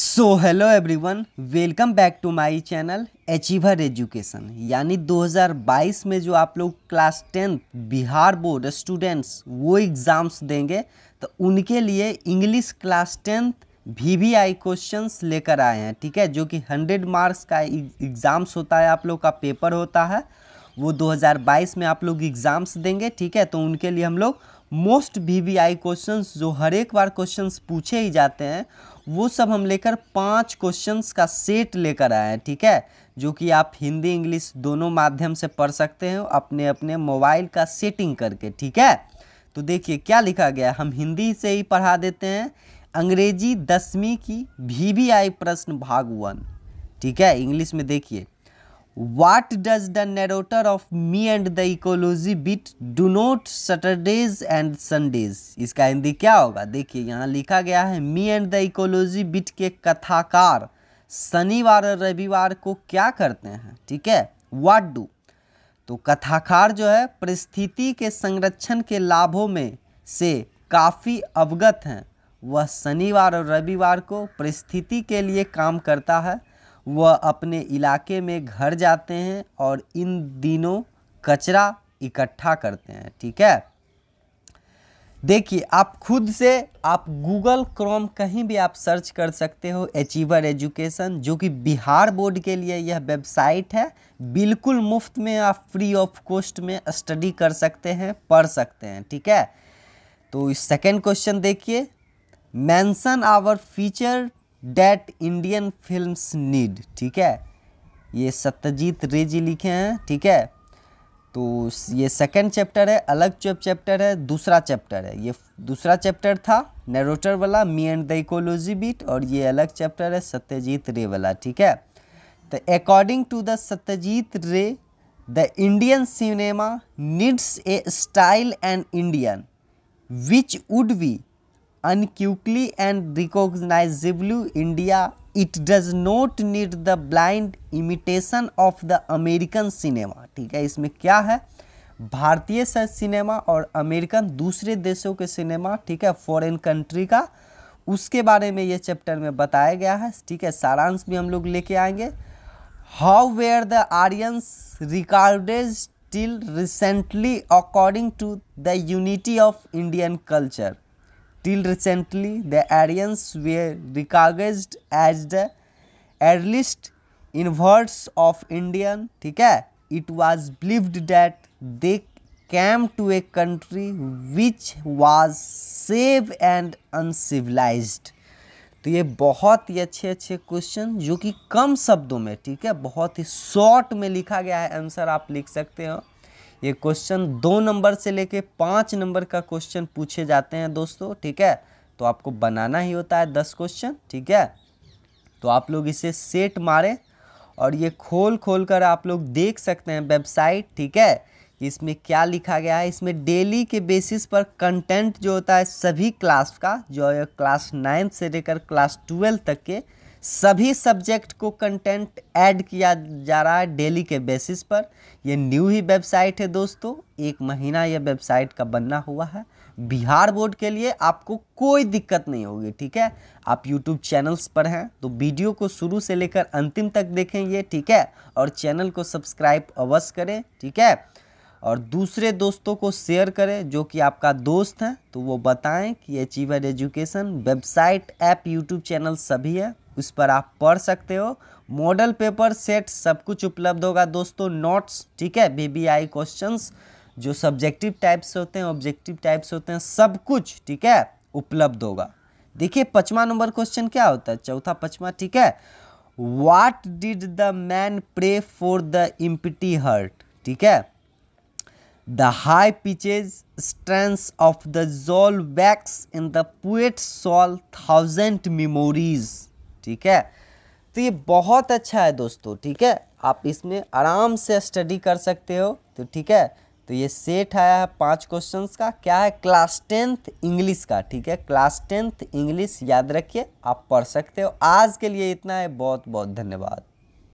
So hello everyone welcome back to my channel achiever education यानी 2022 में जो आप लोग class tenth Bihar board students वो एग्ज़ाम्स देंगे तो उनके लिए English class tenth V V I question लेकर आए हैं ठीक है जो कि 100 मार्क्स का एग्ज़ाम्स e- होता है आप लोग का पेपर होता है वो 2022 में आप लोग एग्ज़ाम्स देंगे ठीक है तो उनके लिए हम लोग most V V I question जो हर एक बार क्वेश्चन पूछे ही जाते हैं वो सब हम लेकर पाँच क्वेश्चन का सेट लेकर आए हैं ठीक है जो कि आप हिंदी इंग्लिश दोनों माध्यम से पढ़ सकते हैं अपने अपने मोबाइल का सेटिंग करके ठीक है तो देखिए क्या लिखा गया हम हिंदी से ही पढ़ा देते हैं अंग्रेजी दसवीं की वी वी आई प्रश्न भाग वन ठीक है इंग्लिश में देखिए What does the narrator of Me and the Ecology do not Saturdays and Sundays? इसका हिंदी क्या होगा देखिए यहाँ लिखा गया है Me and the Ecology bit के कथाकार शनिवार और रविवार को क्या करते हैं ठीक है वाट डू तो कथाकार जो है परिस्थिति के संरक्षण के लाभों में से काफ़ी अवगत हैं वह शनिवार और रविवार को परिस्थिति के लिए काम करता है वह अपने इलाके में घर जाते हैं और इन दिनों कचरा इकट्ठा करते हैं ठीक है देखिए आप खुद से आप गूगल क्रोम कहीं भी आप सर्च कर सकते हो अचीवर एजुकेशन जो कि बिहार बोर्ड के लिए यह वेबसाइट है बिल्कुल मुफ्त में आप फ्री ऑफ कॉस्ट में स्टडी कर सकते हैं पढ़ सकते हैं ठीक है तो सेकंड क्वेश्चन देखिए mention our feature that Indian films need ठीक है ये सत्यजीत रे जी लिखे हैं ठीक है तो ये सेकंड चैप्टर है अलग चैप्टर है दूसरा चैप्टर है ये दूसरा चैप्टर था नेरोटर वाला me and the ecology bit और ये अलग चैप्टर है सत्यजीत रे वाला ठीक है तो according to the Satyajit Ray the Indian cinema needs a style and Indian which would be unequivocally and recognizably India, it does not need the blind imitation of the American cinema. ठीक है इसमें क्या है भारतीय सिनेमा और अमेरिकन दूसरे देशों के सिनेमा ठीक है फॉरेन कंट्री का उसके बारे में ये चैप्टर में बताया गया है ठीक है सारांश भी हम लोग लेके आएंगे how were the Aryans regarded till recently according to the unity of Indian culture. Till recently, the Aryans were recognized as the earliest inverts of Indian. ठीक है It was believed that they came to a country which was safe and uncivilized. तो ये बहुत ही अच्छे अच्छे question जो कि कम शब्दों में ठीक है बहुत ही शॉर्ट में लिखा गया है आंसर आप लिख सकते हो ये क्वेश्चन दो नंबर से लेके पाँच नंबर का क्वेश्चन पूछे जाते हैं दोस्तों ठीक है तो आपको बनाना ही होता है दस क्वेश्चन ठीक है तो आप लोग इसे सेट मारें और ये खोल खोल कर आप लोग देख सकते हैं वेबसाइट ठीक है कि इसमें क्या लिखा गया है इसमें डेली के बेसिस पर कंटेंट जो होता है सभी क्लास का जो है क्लास नाइन्थ से लेकर क्लास ट्वेल्व तक के सभी सब्जेक्ट को कंटेंट ऐड किया जा रहा है डेली के बेसिस पर ये न्यू ही वेबसाइट है दोस्तों एक महीना यह वेबसाइट का बनना हुआ है बिहार बोर्ड के लिए आपको कोई दिक्कत नहीं होगी ठीक है आप यूट्यूब चैनल्स पर हैं तो वीडियो को शुरू से लेकर अंतिम तक देखेंगे ठीक है और चैनल को सब्सक्राइब अवश्य करें ठीक है और दूसरे दोस्तों को शेयर करें जो कि आपका दोस्त है तो वो बताएं कि achiever education website app YouTube channel सभी है उस पर आप पढ़ सकते हो मॉडल पेपर सेट सब कुछ उपलब्ध होगा दोस्तों नोट्स ठीक है बीबीआई क्वेश्चंस जो सब्जेक्टिव टाइप्स होते हैं ऑब्जेक्टिव टाइप्स होते हैं सब कुछ ठीक है उपलब्ध होगा देखिए पचवा नंबर क्वेश्चन क्या होता है चौथा पचवा ठीक है what did the man pray for the empty heart ठीक है the high pitches strength of the joule wax in the poet soul thousand memories ठीक है तो ये बहुत अच्छा है दोस्तों ठीक है आप इसमें आराम से स्टडी कर सकते हो तो ठीक है तो ये सेट आया है पांच क्वेश्चंस का क्या है क्लास टेंथ इंग्लिश का ठीक है क्लास टेंथ इंग्लिश याद रखिए आप पढ़ सकते हो आज के लिए इतना है बहुत बहुत धन्यवाद